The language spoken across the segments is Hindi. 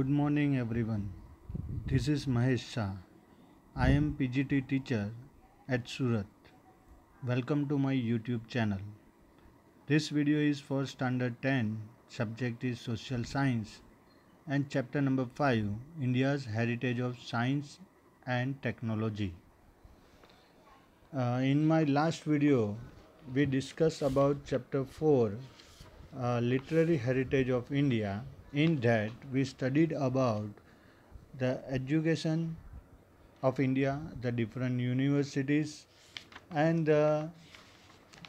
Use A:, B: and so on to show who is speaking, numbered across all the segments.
A: Good morning, everyone. This is Mahesh Shah. I am PGT teacher at Surat. Welcome to my YouTube channel. This video is for Standard 10, subject is Social Science, and chapter number 5 India's Heritage of Science and Technology. Uh, in my last video, we discussed about chapter 4 uh, Literary Heritage of India in that we studied about the education of India, the different universities and the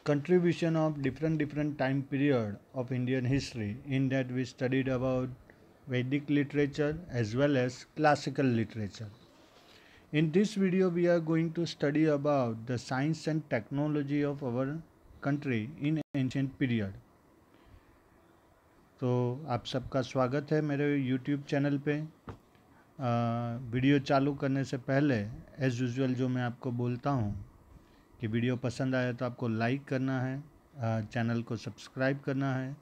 A: contribution of different different time period of Indian history in that we studied about Vedic literature as well as classical literature. In this video we are going to study about the science and technology of our country in ancient period. तो आप सबका स्वागत है मेरे YouTube चैनल पे आ, वीडियो चालू करने से पहले एज़ यूज़ुअल जो मैं आपको बोलता हूँ कि वीडियो पसंद आया तो आपको लाइक करना है आ, चैनल को सब्सक्राइब करना है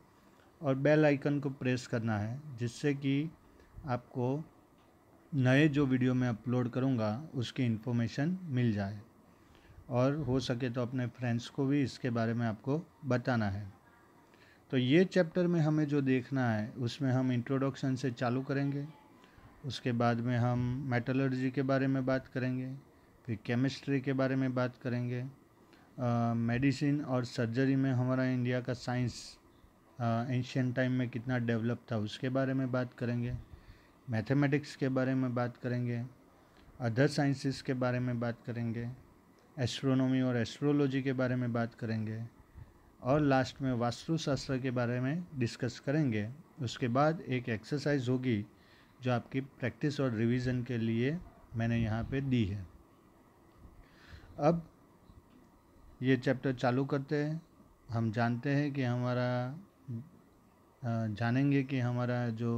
A: और बेल आइकन को प्रेस करना है जिससे कि आपको नए जो वीडियो मैं अपलोड करूँगा उसकी इन्फॉर्मेशन मिल जाए और हो सके तो अपने फ्रेंड्स को भी इसके बारे में आपको बताना है तो ये चैप्टर में हमें जो देखना है उसमें हम इंट्रोडक्शन से चालू करेंगे उसके बाद में हम मेटलर्जी के बारे में बात करेंगे फिर केमिस्ट्री के बारे में बात करेंगे मेडिसिन और सर्जरी में हमारा इंडिया का साइंस एंशियन टाइम में कितना डेवलप था उसके बारे में बात करेंगे मैथमेटिक्स के बारे में बात करेंगे अदर साइंसेस के बारे में बात करेंगे एस्ट्रोनॉमी और एस्ट्रोलॉजी के बारे में बात करेंगे और लास्ट में वास्तुशास्त्र के बारे में डिस्कस करेंगे उसके बाद एक एक्सरसाइज होगी जो आपकी प्रैक्टिस और रिवीजन के लिए मैंने यहाँ पे दी है अब ये चैप्टर चालू करते हैं हम जानते हैं कि हमारा जानेंगे कि हमारा जो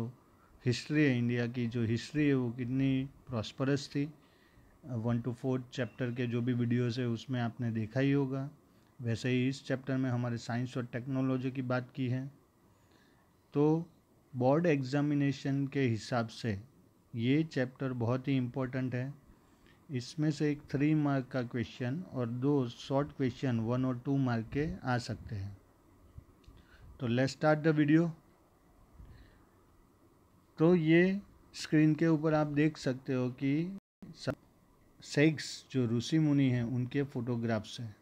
A: हिस्ट्री है इंडिया की जो हिस्ट्री है वो कितनी प्रॉस्परस थी वन टू फोर्थ चैप्टर के जो भी वीडियोस है उसमें आपने देखा ही होगा वैसे ही इस चैप्टर में हमारे साइंस और टेक्नोलॉजी की बात की है तो बोर्ड एग्ज़ामिनेशन के हिसाब से ये चैप्टर बहुत ही इम्पोर्टेंट है इसमें से एक थ्री मार्क का क्वेश्चन और दो शॉर्ट क्वेश्चन वन और टू मार्क के आ सकते हैं तो लेट स्टार्ट द वीडियो तो ये स्क्रीन के ऊपर आप देख सकते हो कि सेक्स जो ऋषि मुनि हैं उनके फोटोग्राफ्स हैं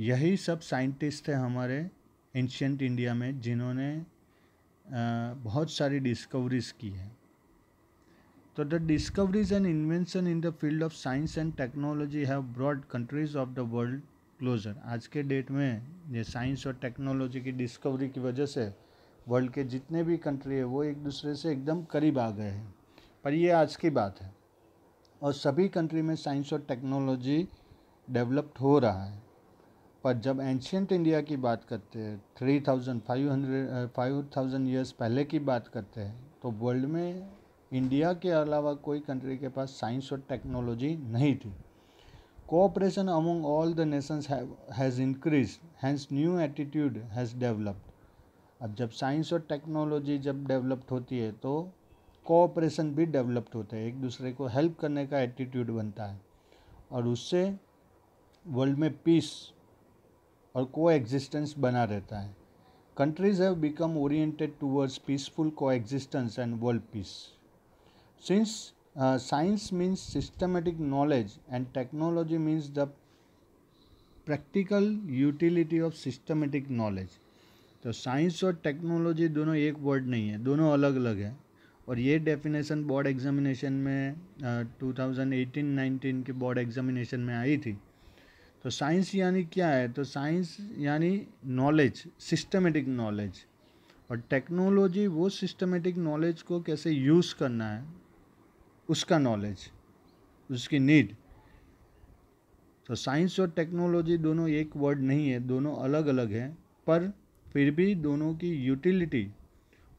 A: यही सब साइंटिस्ट थे हमारे एंशंट इंडिया में जिन्होंने बहुत सारी डिस्कवरीज की है तो the discoveries and invention in the field of science and technology have brought countries of the world closer आज के डेट में ये साइंस और टेक्नोलॉजी की डिस्कवरी की वजह से वर्ल्ड के जितने भी कंट्री है वो एक दूसरे से एकदम करीब आ गए हैं पर ये आज की बात है और सभी कंट्री में साइंस और टेक्नोलॉजी डेवलप्ड हो रहा है पर जब एंशियंट इंडिया की बात करते हैं three thousand five hundred five thousand years पहले की बात करते हैं तो वर्ल्ड में इंडिया के अलावा कोई कंट्री के पास साइंस और टेक्नोलॉजी नहीं थी cooperation among all the nations has increase hence new attitude has developed अब जब साइंस और टेक्नोलॉजी जब डेवलप्ड होती है तो कोऑपरेशन भी डेवलप्ड होता है एक दूसरे को हेल्प करने का एटीट्यूड बनता है और उससे वर्ल्ड में पीस और को एग्जिस्टेंस बना रहता है countries have become oriented towards peaceful coexistence and world peace since science means systematic knowledge and technology means the practical utility of systematic knowledge तो साइंस और टेक्नोलॉजी दोनों एक वर्ड नहीं है दोनों अलग अलग है और ये डेफिनेशन बोर्ड एग्जामिनेशन में टू थाउजेंड एटीन नाइनटीन के बोर्ड एग्जामिनेशन में आई थी तो साइंस यानी क्या है तो साइंस यानी नॉलेज सिस्टमेटिक नॉलेज और टेक्नोलॉजी वो सिस्टमेटिक नॉलेज को कैसे यूज़ करना है उसका नॉलेज उसकी नीड तो साइंस और टेक्नोलॉजी दोनों एक वर्ड नहीं है दोनों अलग अलग हैं पर फिर भी दोनों की यूटिलिटी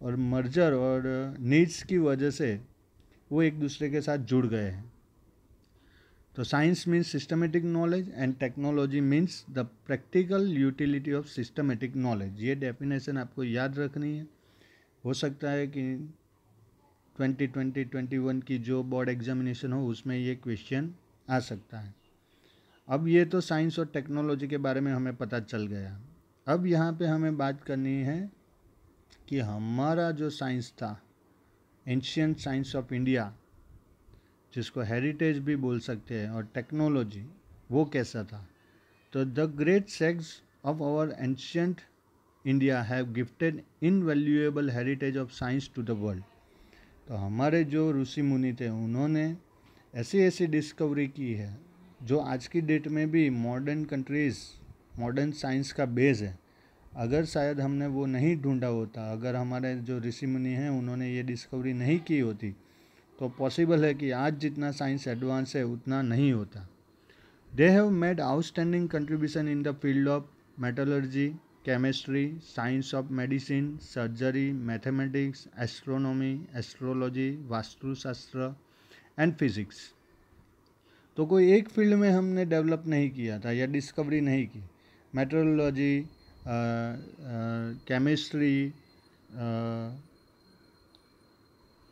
A: और मर्जर और नीड्स की वजह से वो एक दूसरे के साथ जुड़ गए हैं तो science means systematic knowledge and technology means the practical utility of systematic knowledge ये डेफिनेशन आपको याद रखनी है हो सकता है कि 2020 2021 की जो बोर्ड एग्जामिनेशन हो उसमें ये क्वेश्चन आ सकता है अब ये तो साइंस और टेक्नोलॉजी के बारे में हमें पता चल गया अब यहाँ पे हमें बात करनी है कि हमारा जो साइंस था एंशियंट साइंस ऑफ इंडिया जिसको हेरिटेज भी बोल सकते हैं और टेक्नोलॉजी वो कैसा था तो द ग्रेट सेक्स of our ancient India have gifted invaluable heritage of science to the world तो हमारे जो ऋषि मुनि थे उन्होंने ऐसी ऐसी डिस्कवरी की है जो आज की डेट में भी मॉडर्न कंट्रीज़ मॉडर्न साइंस का बेस है अगर शायद हमने वो नहीं ढूंढा होता अगर हमारे जो ऋषि मुनि हैं उन्होंने ये डिस्कवरी नहीं की होती तो पॉसिबल है कि आज जितना साइंस एडवांस है उतना नहीं होता they have made outstanding contribution in the field of metallurgy chemistry science of medicine surgery mathematics astronomy astrology vastushastra and physics तो कोई एक फील्ड में हमने डेवलप नहीं किया था या डिस्कवरी नहीं की metrology chemistry uh, uh,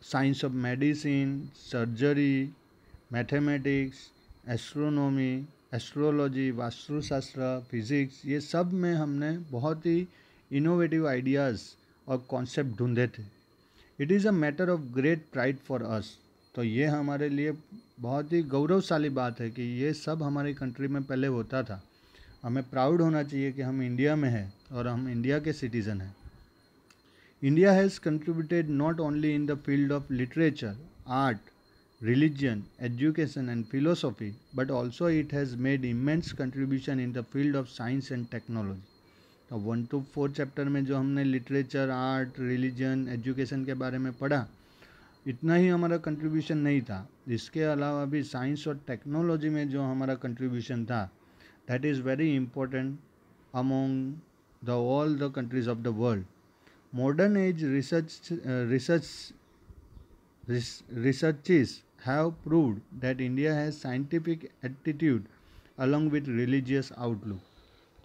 A: science of medicine surgery mathematics astronomy astrology vastushastra physics ये सब में हमने बहुत ही इनोवेटिव आइडियाज़ और कॉन्सेप्ट ढूंढे थे it is a matter of great pride for us तो ये हमारे लिए बहुत ही गौरवशाली बात है कि ये सब हमारी कंट्री में पहले होता था हमें प्राउड होना चाहिए कि हम इंडिया में हैं और हम इंडिया के सिटीज़न हैं India has contributed not only in the field of literature, art, religion, education and philosophy, but also it has made immense contribution in the field of science and technology. तो वन टू फोर चैप्टर में जो हमने लिटरेचर आर्ट रिलीजन एजुकेशन के बारे में पढ़ा इतना ही हमारा कंट्रीब्यूशन नहीं था इसके अलावा भी साइंस और टेक्नोलॉजी में जो हमारा कंट्रीब्यूशन था that is very important among the all the countries of the world Modern age research, uh, research, res- researches have proved that India has scientific attitude along with religious outlook.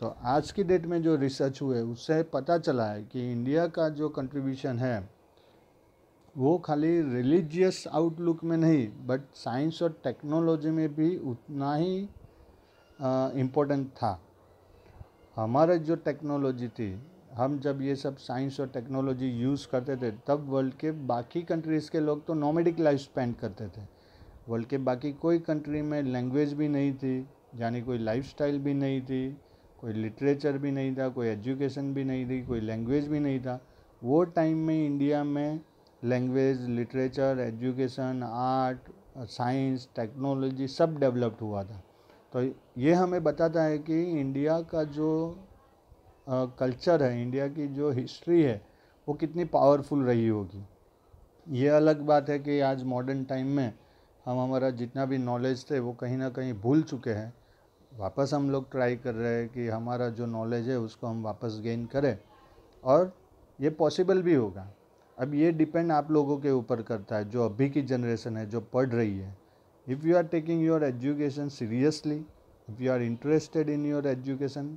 A: तो आज की डेट में जो रिसर्च हुए उससे पता चला है कि इंडिया का जो कंट्रीब्यूशन है वो खाली रिलीजियस आउटलुक में नहीं बट साइंस और टेक्नोलॉजी में भी उतना ही इम्पोर्टेंट था हमारा जो टेक्नोलॉजी थी हम जब ये सब साइंस और टेक्नोलॉजी यूज़ करते थे तब वर्ल्ड के बाकी कंट्रीज़ के लोग तो नॉमेडिक लाइफ स्पेंड करते थे वर्ल्ड के बाकी कोई कंट्री में लैंग्वेज भी नहीं थी यानी कोई लाइफ भी नहीं थी कोई लिटरेचर भी नहीं था कोई एजुकेशन भी नहीं थी कोई लैंग्वेज भी नहीं था वो टाइम में इंडिया में language literature education art science technology सब डेवलप्ड हुआ था तो ये हमें बताता है कि इंडिया का जो कल्चर है इंडिया की जो हिस्ट्री है वो कितनी पावरफुल रही होगी ये अलग बात है कि आज मॉडर्न टाइम में हम हमारा जितना भी नॉलेज थे वो कहीं ना कहीं भूल चुके हैं वापस हम लोग ट्राई कर रहे हैं कि हमारा जो नॉलेज है उसको हम वापस गेन करें और ये पॉसिबल भी होगा अब ये डिपेंड आप लोगों के ऊपर करता है जो अभी की जनरेशन है जो पढ़ रही है if you are taking your education seriously if you are interested in your education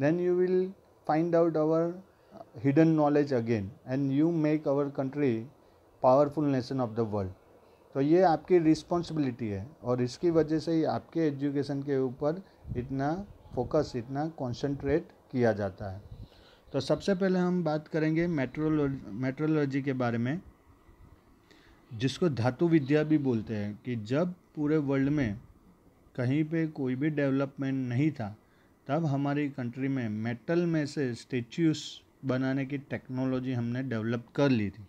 A: then you will find out our uh, hidden knowledge again and you make our country powerful nation of the world तो ये आपकी रिस्पॉन्सिबिलिटी है और इसकी वजह से ही आपके एजुकेशन के ऊपर इतना फोकस इतना कॉन्सेंट्रेट किया जाता है तो सबसे पहले हम बात करेंगे मेट्रोलॉजी मेट्रोलॉजी के बारे में जिसको धातु विद्या भी बोलते हैं कि जब पूरे वर्ल्ड में कहीं पे कोई भी डेवलपमेंट नहीं था तब हमारी कंट्री में मेटल में से स्टेच्यूस बनाने की टेक्नोलॉजी हमने डेवलप कर ली थी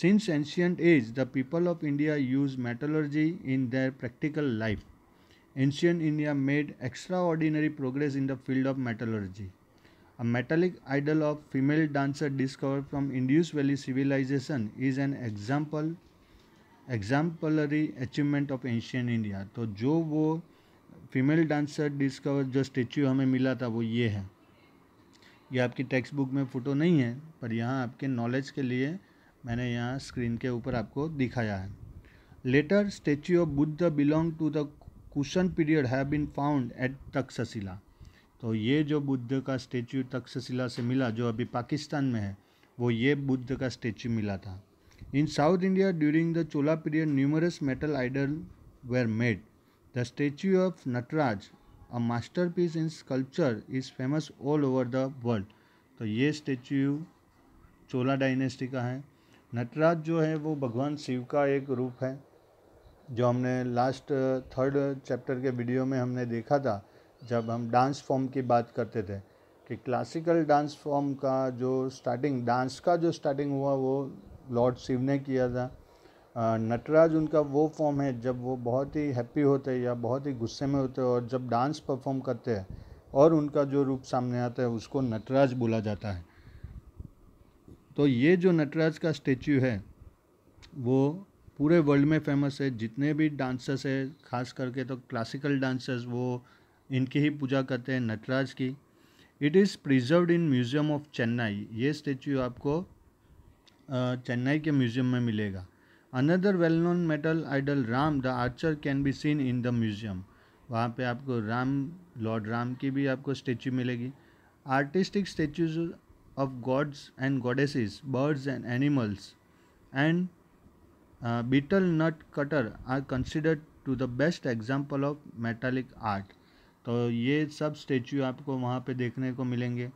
A: since ancient age the people of India use metallurgy in their practical life ancient India made extraordinary progress in the field of metallurgy a metallic idol of female dancer discover from Indus valley civilisation is an example exemplary achievement of ancient India तो जो वो फीमेल डांसर डिस्कवर जो स्टेचू हमें मिला था वो ये है ये आपकी टेक्स्ट बुक में फ़ोटो नहीं है पर यहाँ आपके नॉलेज के लिए मैंने यहाँ स्क्रीन के ऊपर आपको दिखाया है later statue of Buddha belong to the Kushan period have been found at Taxila तो ये जो बुद्ध का स्टेचू तक्षशिला से मिला जो अभी पाकिस्तान में है वो ये बुद्ध का स्टेचू मिला था in south India during the Chola period numerous metal idol were made the statue of Nataraj a masterpiece in sculpture is famous all over the world तो ये स्टेच्यू चोला डायनेस्टी का है नटराज जो है वो भगवान शिव का एक रूप है जो हमने लास्ट थर्ड चैप्टर के वीडियो में हमने देखा था जब हम डांस फॉर्म की बात करते थे कि क्लासिकल डांस फॉर्म का जो स्टार्टिंग डांस का जो स्टार्टिंग हुआ वो लॉर्ड शिव ने किया था नटराज उनका वो फॉर्म है जब वो बहुत ही हैप्पी होते हैं या बहुत ही गुस्से में होते हैं और जब डांस परफॉर्म करते हैं और उनका जो रूप सामने आता है उसको नटराज बोला जाता है तो ये जो नटराज का स्टेच्यू है वो पूरे वर्ल्ड में फेमस है जितने भी डांसर्स है खास करके तो क्लासिकल डांसर्स वो इनकी ही पूजा करते हैं नटराज की it is preserved in museum of Chennai ये स्टेचू आपको चेन्नई के म्यूज़ियम में मिलेगा another well known metal idol Ram the archer can be seen in the museum वहाँ पे आपको राम लॉर्ड राम की भी आपको स्टेचू मिलेगी artistic statues of gods and goddesses birds and animals and betel nut cutter are considered to the best example of metallic art तो ये सब स्टेचू आपको वहाँ पे देखने को मिलेंगे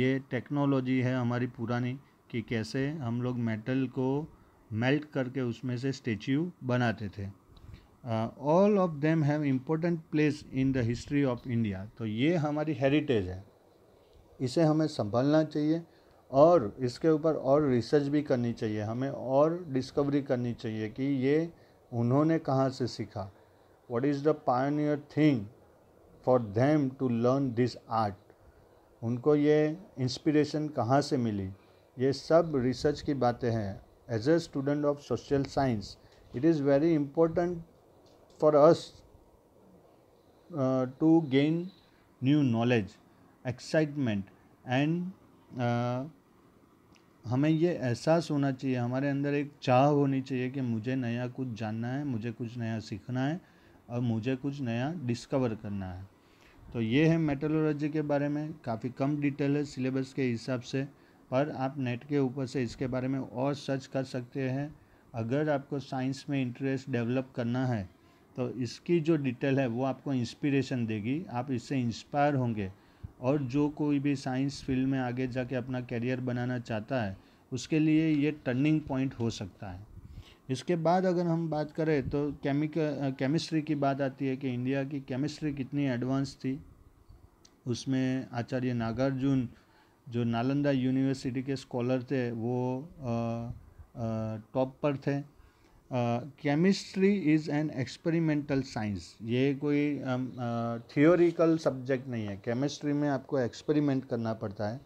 A: ये टेक्नोलॉजी है हमारी पुरानी कि कैसे हम लोग मेटल को मेल्ट करके उसमें से स्टेच्यू बनाते थे all of them have important place in the history of India तो ये हमारी हेरिटेज है इसे हमें संभालना चाहिए और इसके ऊपर और रिसर्च भी करनी चाहिए हमें और डिस्कवरी करनी चाहिए कि ये उन्होंने कहाँ से सीखा what is the pioneer thing for them to learn this art उनको ये इंस्पिरेशन कहाँ से मिली ये सब रिसर्च की बातें हैं as a student of social science it is very important for us uh, to gain new knowledge excitement and uh, हमें ये एहसास होना चाहिए हमारे अंदर एक चाह होनी चाहिए कि मुझे नया कुछ जानना है मुझे कुछ नया सीखना है और मुझे कुछ नया डिस्कवर करना है तो ये है मेटलोलॉजी के बारे में काफ़ी कम डिटेल है सिलेबस के हिसाब से पर आप नेट के ऊपर से इसके बारे में और सर्च कर सकते हैं अगर आपको साइंस में इंटरेस्ट डेवलप करना है तो इसकी जो डिटेल है वो आपको इंस्पिरेशन देगी आप इससे इंस्पायर होंगे और जो कोई भी साइंस फील्ड में आगे जाके अपना करियर बनाना चाहता है उसके लिए ये टर्निंग पॉइंट हो सकता है इसके बाद अगर हम बात करें तो केमिकल केमिस्ट्री की बात आती है कि इंडिया की केमिस्ट्री कितनी एडवांस थी उसमें आचार्य नागार्जुन जो नालंदा यूनिवर्सिटी के स्कॉलर थे वो टॉप पर थे chemistry is an experimental science ये कोई थियोरिकल सब्जेक्ट नहीं है केमिस्ट्री में आपको एक्सपेरिमेंट करना पड़ता है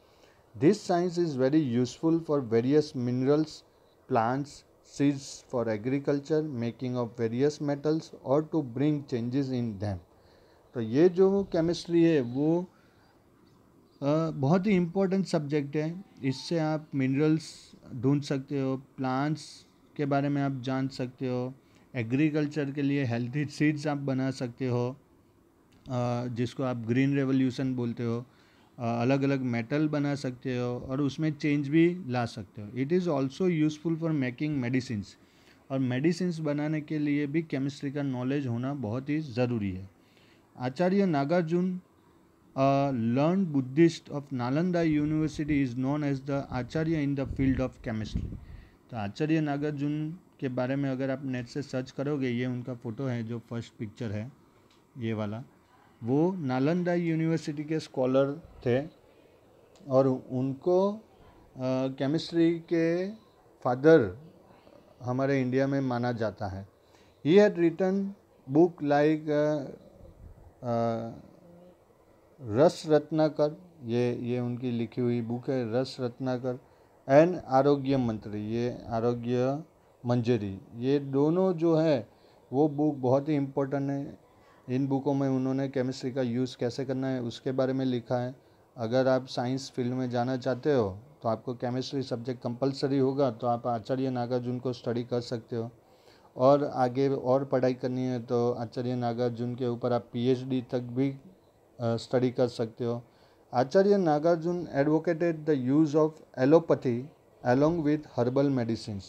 A: this science is very useful for various minerals plants seeds for agriculture making of various metals और to bring changes in them तो ये जो केमिस्ट्री है वो बहुत ही इम्पोर्टेंट सब्जेक्ट है इससे आप मिनरल्स ढूंढ सकते हो प्लांट्स के बारे में आप जान सकते हो एग्रीकल्चर के लिए हेल्थी सीड्स आप बना सकते हो जिसको आप ग्रीन रेवोल्यूशन बोलते हो अलग अलग मेटल बना सकते हो और उसमें चेंज भी ला सकते हो it is also useful for making medicine और मेडिसिन बनाने के लिए भी केमिस्ट्री का नॉलेज होना बहुत ही ज़रूरी है आचार्य Nagarjuna a learned Buddhist of Nalanda University, is known as the Acharya in the field of chemistry. तो आचार्य नागार्जुन के बारे में अगर आप नेट से सर्च करोगे ये उनका फ़ोटो है जो फर्स्ट पिक्चर है ये वाला वो नालंदा यूनिवर्सिटी के स्कॉलर थे और उनको केमिस्ट्री के फादर हमारे इंडिया में माना जाता है he had written book like Ras Ratnakar ये ये उनकी लिखी हुई बुक है रस रत्नाकर एंड आरोग्य मंत्री ये आरोग्य मंजरी ये दोनों जो है वो बुक बहुत ही इम्पोर्टेंट है इन बुकों में उन्होंने केमिस्ट्री का यूज़ कैसे करना है उसके बारे में लिखा है अगर आप साइंस फील्ड में जाना चाहते हो तो आपको केमिस्ट्री सब्जेक्ट कंपलसरी होगा तो आप आचार्य नागार्जुन को स्टडी कर सकते हो और आगे और पढ़ाई करनी है तो आचार्य नागार्जुन के ऊपर आप पीएचडी तक भी स्टडी कर सकते हो Acharya Nagarjuna advocated the use of allopathy along with herbal medicine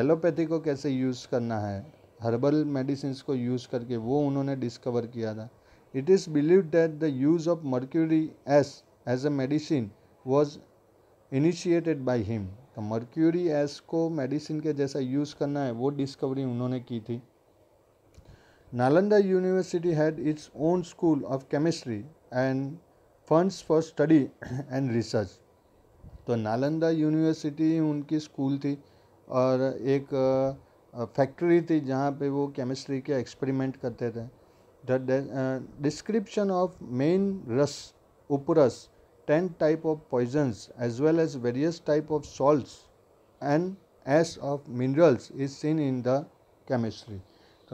A: allopathy को कैसे यूज़ करना है हर्बल मेडिसिन को यूज़ करके वो उन्होंने डिस्कवर किया था it is believe that the use of mercury as as a medicine was initiated by him तो मर्क्यूरी एस को मेडिसिन के जैसा यूज़ करना है वो डिस्कवरी उन्होंने की थी Nalanda University had its own school of chemistry and funds for study and research. तो नालंदा यूनिवर्सिटी उनकी स्कूल थी और एक फैक्ट्री थी जहाँ पे वो केमिस्ट्री के एक्सपेरिमेंट करते थे the description of main ras uparas ten type of poisons as well as various type of salts and as of minerals is seen in the chemistry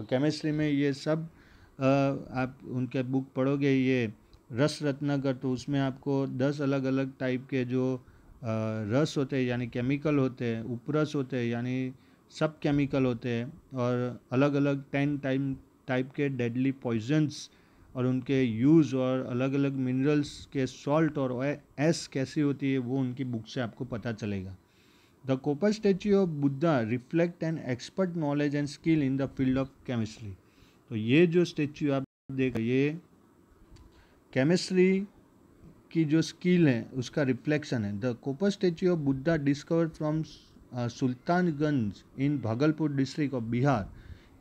A: और केमिस्ट्री में ये सब आप उनके बुक पढ़ोगे ये रस रत्नाकर तो उसमें आपको दस अलग अलग टाइप के जो रस होते हैं यानी केमिकल होते हैं उपरस होते हैं यानी सब केमिकल होते हैं और अलग अलग टेन टाइम टाइप के डेडली पॉइजन्स और उनके यूज़ और अलग अलग मिनरल्स के सॉल्ट और एस कैसी होती है वो उनकी बुक से आपको पता चलेगा The copper statue of Buddha reflect an expert knowledge and skill in the field of chemistry. तो ये जो स्टेच्यू आप देख ये केमिस्ट्री की जो स्किल है उसका रिफ्लेक्शन है the copper statue of Buddha discover from Sultanganj in Bhagalpur district of Bihar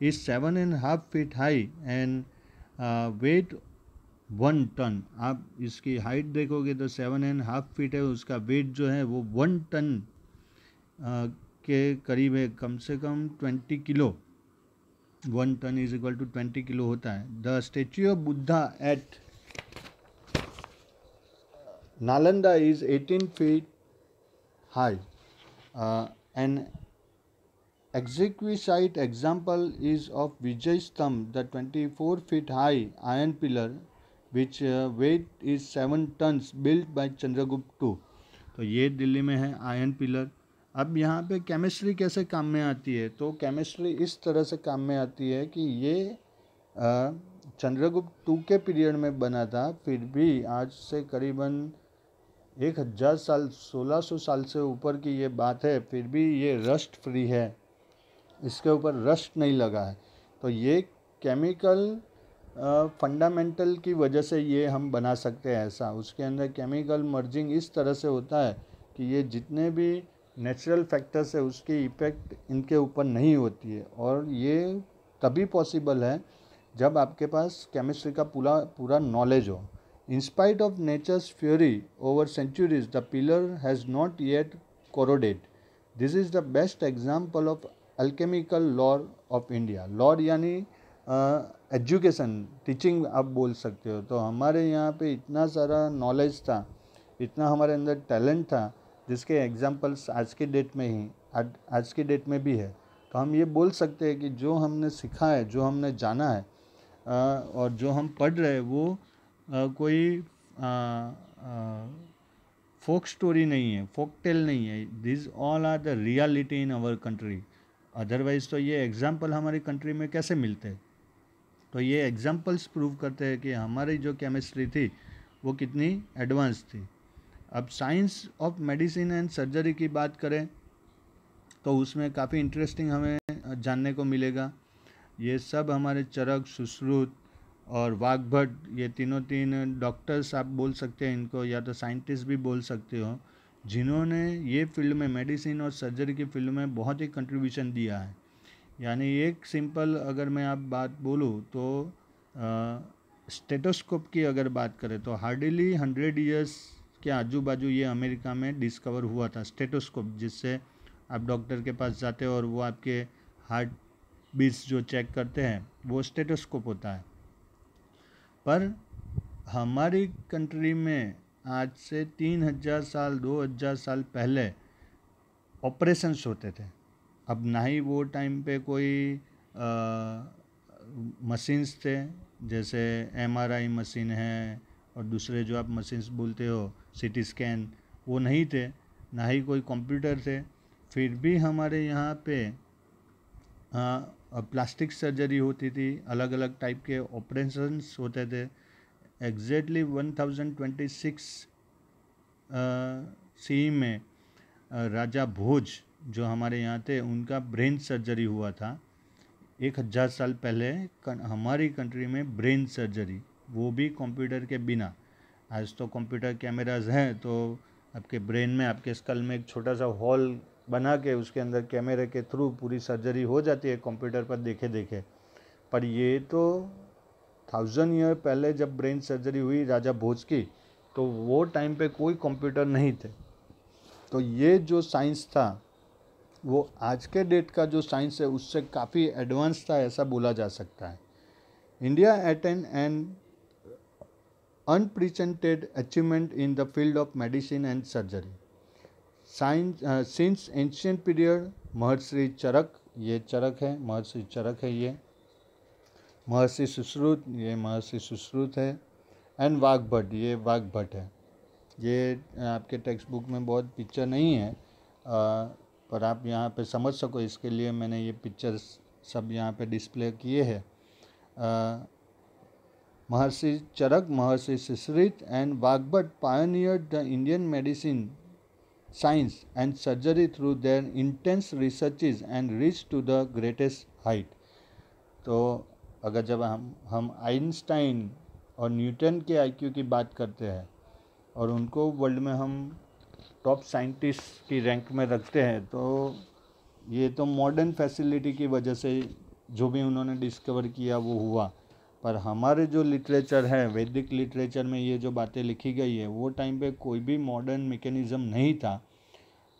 A: is seven and half feet high and weight one ton आप इसकी हाइट देखोगे तो सेवन एंड हाफ फीट है उसका वेट जो है वो वन टन के करीब है कम से कम twenty kilo one ton is equal to twenty kilo होता है the statue of Buddha at Nalanda is eighteen feet high and exquisite example is of Vijay Stambh the twenty four feet high iron pillar which weight is seven ton built by Chandragupta two तो ये दिल्ली में है आयन पिलर अब यहाँ पे केमिस्ट्री कैसे काम में आती है तो केमिस्ट्री इस तरह से काम में आती है कि ये चंद्रगुप्त टू के पीरियड में बना था फिर भी आज से करीबन एक हज़ार साल सोलह सौ साल से ऊपर की ये बात है फिर भी ये रस्ट फ्री है इसके ऊपर रस्ट नहीं लगा है तो ये केमिकल फंडामेंटल की वजह से ये हम बना सकते हैं ऐसा उसके अंदर केमिकल मर्जिंग इस तरह से होता है कि ये जितने भी नेचुरल फैक्टर्स है उसकी इफ़ेक्ट इनके ऊपर नहीं होती है और ये तभी पॉसिबल है जब आपके पास केमिस्ट्री का पूरा पूरा नॉलेज हो in spite of nature's fury over centuries the pillar has not yet corroded this is the best example of alchemical lore of India lore यानी एजुकेशन टीचिंग आप बोल सकते हो तो हमारे यहाँ पे इतना सारा नॉलेज था इतना हमारे अंदर टैलेंट था जिसके एग्ज़ाम्पल्स आज के डेट में ही आज के की डेट में भी है तो हम ये बोल सकते हैं कि जो हमने सीखा है जो हमने जाना है आ, और जो हम पढ़ रहे हैं वो आ, कोई फोक स्टोरी नहीं है फोक टेल नहीं है these all are the reality in our country otherwise तो ये एग्ज़ाम्पल हमारी कंट्री में कैसे मिलते हैं तो ये एग्ज़ाम्पल्स प्रूव करते हैं कि हमारी जो केमिस्ट्री थी वो कितनी एडवांस थी अब science of medicine and surgery की बात करें तो उसमें काफ़ी इंटरेस्टिंग हमें जानने को मिलेगा ये सब हमारे चरक सुश्रुत और वाघभट ये तीनों तीन डॉक्टर्स आप बोल सकते हैं इनको या तो साइंटिस्ट भी बोल सकते हो जिन्होंने ये फील्ड में मेडिसिन और सर्जरी की फील्ड में बहुत ही कंट्रीब्यूशन दिया है यानी एक सिंपल अगर मैं आप बात बोलूँ तो स्टेटोस्कोप की अगर बात करें तो हार्डली हंड्रेड ईयर्स के आजू बाजू ये अमेरिका में डिस्कवर हुआ था स्टेटोस्कोप जिससे आप डॉक्टर के पास जाते हो और वो आपके हार्ट बीट्स जो चेक करते हैं वो स्टेटोस्कोप होता है पर हमारी कंट्री में आज से तीन हजार साल दो हजार साल पहले ऑपरेशंस होते थे अब ना ही वो टाइम पे कोई मशीन्स थे जैसे एमआरआई मशीन है और दूसरे जो आप मशीन्स बोलते हो सी टी स्कैन वो नहीं थे ना ही कोई कंप्यूटर थे फिर भी हमारे यहाँ पे प्लास्टिक हाँ, सर्जरी होती थी अलग अलग टाइप के ऑपरेशंस होते थे exactly one thousand twenty six C में राजा भोज जो हमारे यहाँ थे उनका ब्रेन सर्जरी हुआ था एक हज़ार साल पहले कन, हमारी कंट्री में ब्रेन सर्जरी वो भी कंप्यूटर के बिना आज तो कंप्यूटर कैमराज हैं तो आपके ब्रेन में आपके स्कल में एक छोटा सा हॉल बना के उसके अंदर कैमरे के थ्रू पूरी सर्जरी हो जाती है कंप्यूटर पर देखे देखे पर ये तो थाउजेंड ईयर पहले जब ब्रेन सर्जरी हुई राजा भोज की तो वो टाइम पे कोई कंप्यूटर नहीं थे तो ये जो साइंस था वो आज के डेट का जो साइंस है उससे काफ़ी एडवांस था ऐसा बोला जा सकता है India at an end unprecedented achievement in the field of medicine and surgery. Science, uh, since ancient period, Maharshi Charak, ये चरक है महर्षि चरक है ये महर्षि सुश्रुत ये महर्षि सुश्रुत है एंड वाघभट ये वाघभट है ये आपके टेक्स्ट बुक में बहुत पिक्चर नहीं है आ, पर आप यहाँ पे समझ सको इसके लिए मैंने ये पिक्चर्स सब यहाँ पे डिस्प्ले किए हैं Maharishi Charak, Maharishi Sisrit, and Bhagbat pioneered the Indian medicine, science, and surgery through their intense researches and reached to the greatest height. तो अगर जब हम हम आइंस्टाइन और न्यूटन के आईक्यू की बात करते हैं और उनको वर्ल्ड में हम टॉप साइंटिस्ट की रैंक में रखते हैं तो ये तो मॉडर्न फैसिलिटी की वजह से जो भी उन्होंने डिस्कवर किया वो हुआ पर हमारे जो लिटरेचर है वैदिक लिटरेचर में ये जो बातें लिखी गई है वो टाइम पे कोई भी मॉडर्न मेकेनिज़्म नहीं था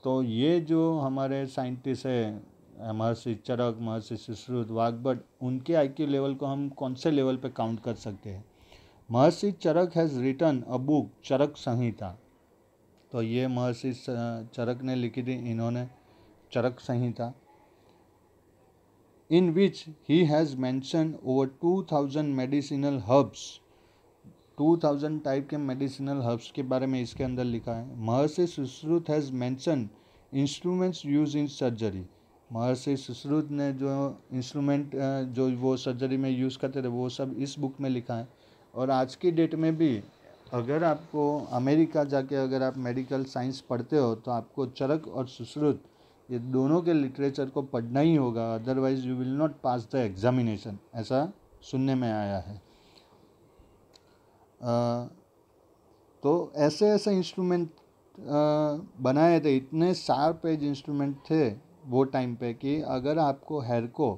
A: तो ये जो हमारे साइंटिस्ट है महर्षि चरक महर्षि सुश्रुत वाघभट उनके आई लेवल को हम कौन से लेवल पे काउंट कर सकते हैं Maharshi Charak has written a book Charak Samhita तो ये महर्षि चरक ने लिखी थी इन्होंने Charak Samhita in which he has mentioned over 2000 medicinal herbs 2000 टाइप के मेडिसिनल हर्ब्स के बारे में इसके अंदर लिखा है Maharshi Sushruta has mention instruments use in surgery Maharshi Sushruta ने जो इंस्ट्रूमेंट जो वो सर्जरी में यूज़ करते थे वो सब इस बुक में लिखा है और आज की डेट में भी अगर आपको अमेरिका जाके अगर आप मेडिकल साइंस पढ़ते हो तो आपको चरक और सुश्रुत ये दोनों के लिटरेचर को पढ़ना ही होगा otherwise you will not pass the examination ऐसा सुनने में आया है आ, तो ऐसे ऐसे इंस्ट्रूमेंट बनाए थे इतने शार्प एज इंस्ट्रूमेंट थे वो टाइम पे कि अगर आपको हेयर को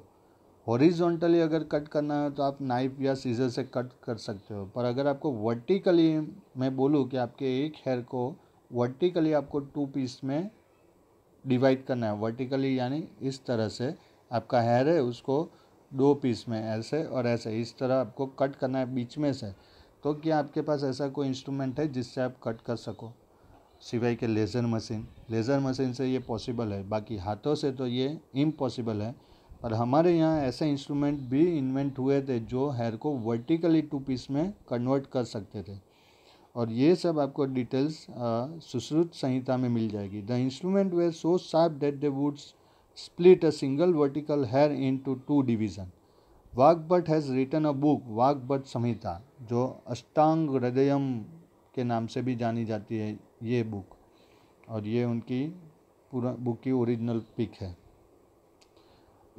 A: हॉरिजॉन्टली अगर कट करना है तो आप नाइफ या सीजर से कट कर सकते हो पर अगर आपको वर्टिकली मैं बोलूँ कि आपके एक हेयर को वर्टिकली आपको टू पीस में डिवाइड करना है वर्टिकली यानी इस तरह से आपका हेयर है उसको दो पीस में ऐसे और ऐसे इस तरह आपको कट करना है बीच में से तो क्या आपके पास ऐसा कोई इंस्ट्रूमेंट है जिससे आप कट कर सको सिवाय के लेज़र मशीन लेज़र मशीन से ये पॉसिबल है बाकी हाथों से तो ये इम्पॉसिबल है और हमारे यहाँ ऐसे इंस्ट्रूमेंट भी इन्वेंट हुए थे जो हेयर को वर्टिकली टू पीस में कन्वर्ट कर सकते थे और ये सब आपको डिटेल्स सुश्रुत संहिता में मिल जाएगी the instrument were so sharp that they would split a single vertical hair into two division Vagbhata has written a book Vagbhata Samhita जो अष्टांग हृदयम के नाम से भी जानी जाती है ये बुक और ये उनकी पूरा बुक की ओरिजिनल पिक है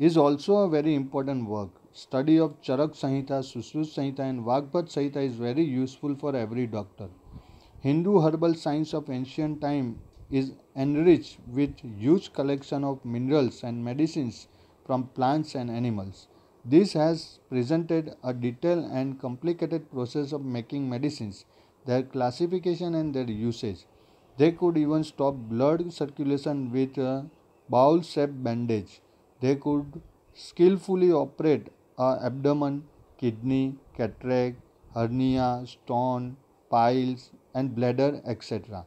A: is also a very important work Study of Charak Sanhita, Susvit Sanhita, and Vagpat Sanhita is very useful for every doctor. Hindu herbal science of ancient time is enriched with huge collection of minerals and medicines from plants and animals. This has presented a detailed and complicated process of making medicines, their classification and their usage. They could even stop blood circulation with a bowl shaped bandage. They could skillfully operate abdomen kidney cataract hernia stone piles and bladder etcetera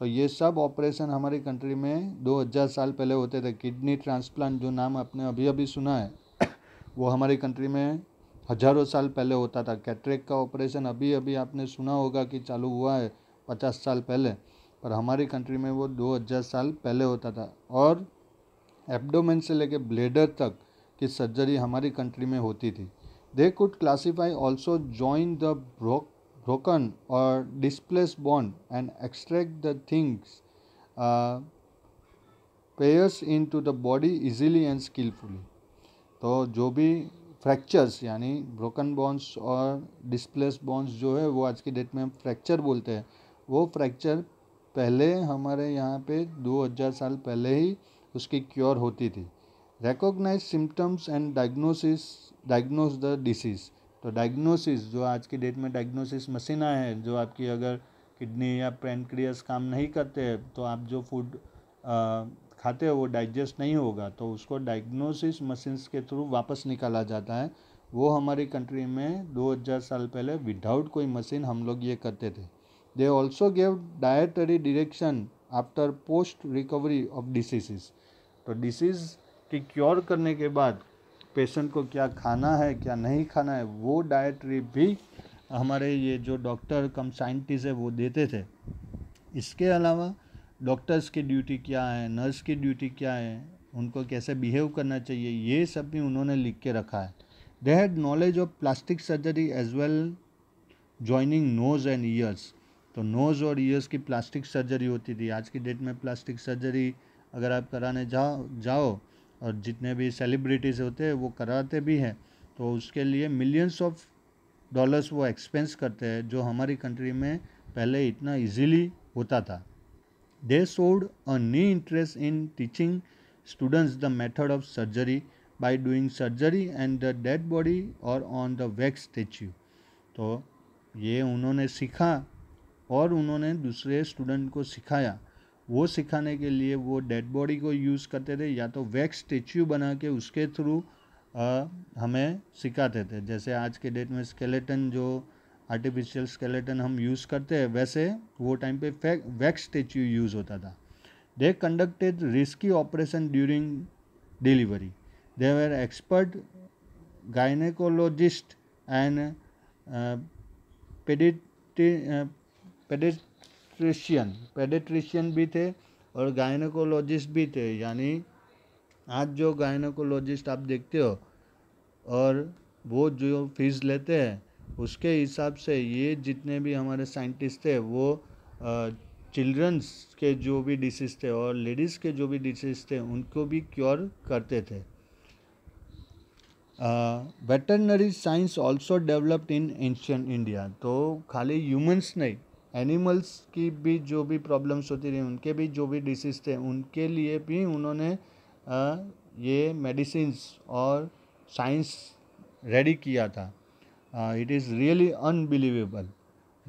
A: तो ये सब ऑपरेशन हमारी कंट्री में 2000 साल पहले होते थे किडनी ट्रांसप्लांट जो नाम आपने अभी अभी सुना है वो हमारी कंट्री में हजारों साल पहले होता था कैटरेक का ऑपरेशन अभी अभी आपने सुना होगा कि चालू हुआ है पचास साल पहले पर हमारी कंट्री में वो हजार साल पहले होता था और एबडोमेन से लेके ब्लेडर तक की सर्जरी हमारी कंट्री में होती थी they could classify also join the broken और displace bones and extract the things pierced into the body easily and skillfully तो जो भी फ्रैक्चर्स यानी ब्रोकन बॉन्स और डिस्प्लेस बॉन्स जो है वो आज की डेट में हम फ्रैक्चर बोलते हैं वो फ्रैक्चर पहले हमारे यहाँ पे 2000 साल पहले ही उसकी क्योर होती थी recognise symptoms and diagnosis diagnose the disease तो डायग्नोसिस जो आज की डेट में डायग्नोसिस मशीना है जो आपकी अगर किडनी या पेनक्रियास काम नहीं करते हैं तो आप जो फूड खाते हो वो डाइजेस्ट नहीं होगा तो उसको डायग्नोसिस मशीन्स के थ्रू वापस निकाला जाता है वो हमारी कंट्री में 2000 साल पहले विदाउट कोई मशीन हम लोग ये करते थे they also gave dietary direction after post recovery of disease तो डिसीज़ कि क्योर करने के बाद पेशेंट को क्या खाना है क्या नहीं खाना है वो डाइटरी भी हमारे ये जो डॉक्टर कम साइंटिस्ट है वो देते थे इसके अलावा डॉक्टर्स की ड्यूटी क्या है नर्स की ड्यूटी क्या है उनको कैसे बिहेव करना चाहिए ये सब भी उन्होंने लिख के रखा है they had knowledge of plastic surgery as well joining nose and ears तो नोज़ और ईयर्स की प्लास्टिक सर्जरी होती थी आज की डेट में प्लास्टिक सर्जरी अगर आप कराने जाओ जाओ और जितने भी सेलिब्रिटीज़ होते हैं वो कराते भी हैं तो उसके लिए मिलियंस ऑफ डॉलर्स वो एक्सपेंस करते हैं जो हमारी कंट्री में पहले इतना इजीली होता था they showed a keen interest in teaching students the method of surgery by doing surgery and the dead body और ऑन द वैक्स स्टेच्यू तो ये उन्होंने सीखा और उन्होंने दूसरे स्टूडेंट को सिखाया वो सिखाने के लिए वो डेड बॉडी को यूज़ करते थे या तो वैक्स स्टेच्यू बना के उसके थ्रू हमें सिखाते थे जैसे आज के डेट में स्केलेटन जो आर्टिफिशियल स्केलेटन हम यूज़ करते हैं वैसे वो टाइम पे वैक्स स्टेच्यू यूज़ होता था they conducted risky operation during delivery they were expert gynaecologist and पेडिट पेडिट पेडेट्रिशियन पेडेट्रिशियन भी थे और गायनोकोलॉजिस्ट भी थे यानी आज जो गायनोकोलॉजिस्ट आप देखते हो और वो जो फीस लेते हैं उसके हिसाब से ये जितने भी हमारे साइंटिस्ट थे वो चिल्ड्रंस के जो भी डिसीज थे और लेडीज़ के जो भी डिसीज थे उनको भी क्योर करते थे veterinary science also developed in ancient India तो खाली ह्यूमंस नहीं एनिमल्स की भी जो भी प्रॉब्लम्स होती रही उनके भी जो भी डिसीज थे उनके लिए भी उन्होंने ये मेडिसिन और साइंस रेडी किया था it is really unbelievable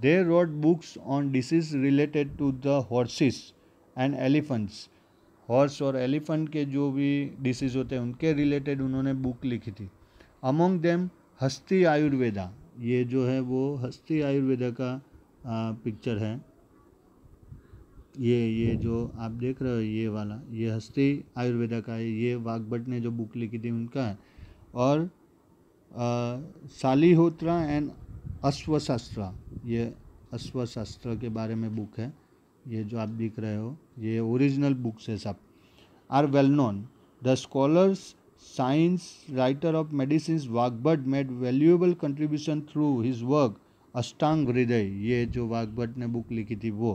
A: they wrote books on disease related to the horses and elephants horse और एलिफेंट के जो भी डिसीज होते हैं उनके रिलेटेड उन्होंने बुक लिखी थी अमोंग देम हस्ती आयुर्वेदा ये जो है वो हस्ती आयुर्वेदा का पिक्चर है ये ये जो आप देख रहे हो ये वाला ये हस्ती आयुर्वेदा का है ये वागभट ने जो बुक लिखी थी उनका है और आ, सालीहोत्रा एंड अश्वशास्त्रा ये अश्वशास्त्र के बारे में बुक है ये जो आप देख रहे हो ये ओरिजिनल बुक्स है सब are well known the scholars science writer of medicine Waghbad made valuable contribution through his work Ashtanga Hridaya ये जो वागभट ने बुक लिखी थी वो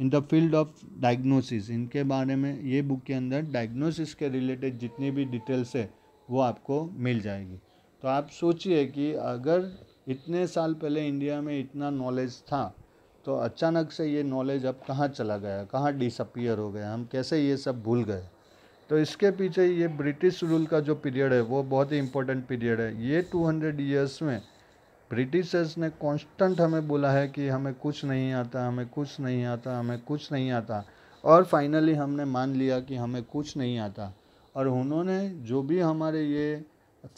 A: in the field of diagnosis इनके बारे में ये बुक के अंदर डायग्नोसिस के रिलेटेड जितनी भी डिटेल्स है वो आपको मिल जाएगी तो आप सोचिए कि अगर इतने साल पहले इंडिया में इतना नॉलेज था तो अचानक से ये नॉलेज अब कहाँ चला गया कहाँ डिसअपियर हो गया हम कैसे ये सब भूल गए तो इसके पीछे ये ब्रिटिश रूल का जो पीरियड है वो बहुत ही इम्पोर्टेंट पीरियड है ये 200 इयर्स में ब्रिटिशर्स ने कांस्टेंट हमें बोला है कि हमें कुछ नहीं आता हमें कुछ नहीं आता हमें कुछ नहीं आता और फाइनली हमने मान लिया कि हमें कुछ नहीं आता और उन्होंने जो भी हमारे ये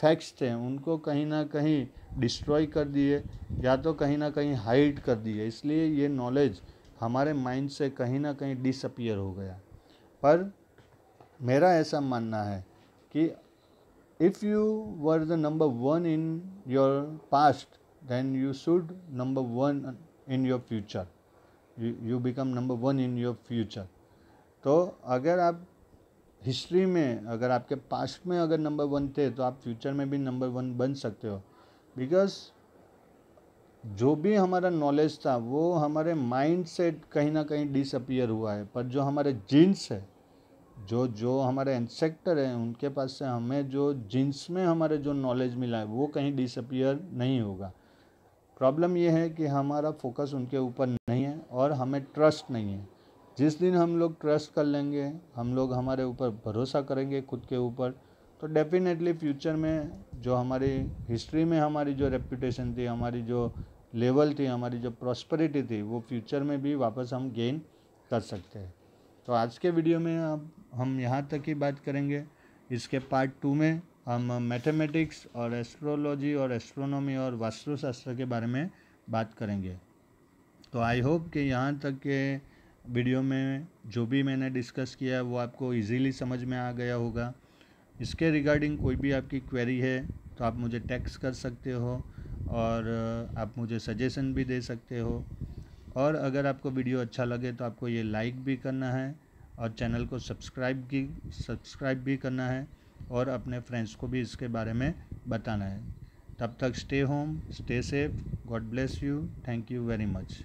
A: फैक्ट्स थे उनको कहीं ना कहीं डिस्ट्रॉय कर दिए या तो कहीं ना कहीं हाइड कर दिए इसलिए ये नॉलेज हमारे माइंड से कहीं ना कहीं डिसअपियर हो गया पर मेरा ऐसा मानना है कि if you were the number one in your past then you should number one in your future you, you become number one in your future तो अगर आप हिस्ट्री में अगर आपके पास्ट में अगर नंबर वन थे तो आप फ्यूचर में भी नंबर वन बन सकते हो बिकॉज जो भी हमारा नॉलेज था वो हमारे माइंड सेट कहीं ना कहीं डिसअपियर हुआ है पर जो हमारे जीन्स है जो जो हमारे इंसेक्टर हैं उनके पास से हमें जो जीन्स में हमारे जो नॉलेज मिला है वो कहीं डिसअपियर नहीं होगा प्रॉब्लम ये है कि हमारा फोकस उनके ऊपर नहीं है और हमें ट्रस्ट नहीं है जिस दिन हम लोग ट्रस्ट कर लेंगे हम लोग हमारे ऊपर भरोसा करेंगे खुद के ऊपर तो डेफिनेटली फ्यूचर में जो हमारी हिस्ट्री में हमारी जो रेपूटेशन थी हमारी जो लेवल थी हमारी जो प्रॉस्परिटी थी वो फ्यूचर में भी वापस हम गेन कर सकते हैं तो आज के वीडियो में अब हम यहाँ तक ही बात करेंगे इसके पार्ट टू में हम मैथमेटिक्स और एस्ट्रोलॉजी और एस्ट्रोनॉमी और वास्तुशास्त्र के बारे में बात करेंगे तो आई होप कि यहाँ तक के वीडियो में जो भी मैंने डिस्कस किया है वो आपको इजीली समझ में आ गया होगा इसके रिगार्डिंग कोई भी आपकी क्वेरी है तो आप मुझे टेक्स्ट कर सकते हो और आप मुझे सजेशन भी दे सकते हो और अगर आपको वीडियो अच्छा लगे तो आपको ये लाइक भी करना है और चैनल को सब्सक्राइब की सब्सक्राइब भी करना है और अपने फ्रेंड्स को भी इसके बारे में बताना है तब तक stay home stay safe God bless you thank you very much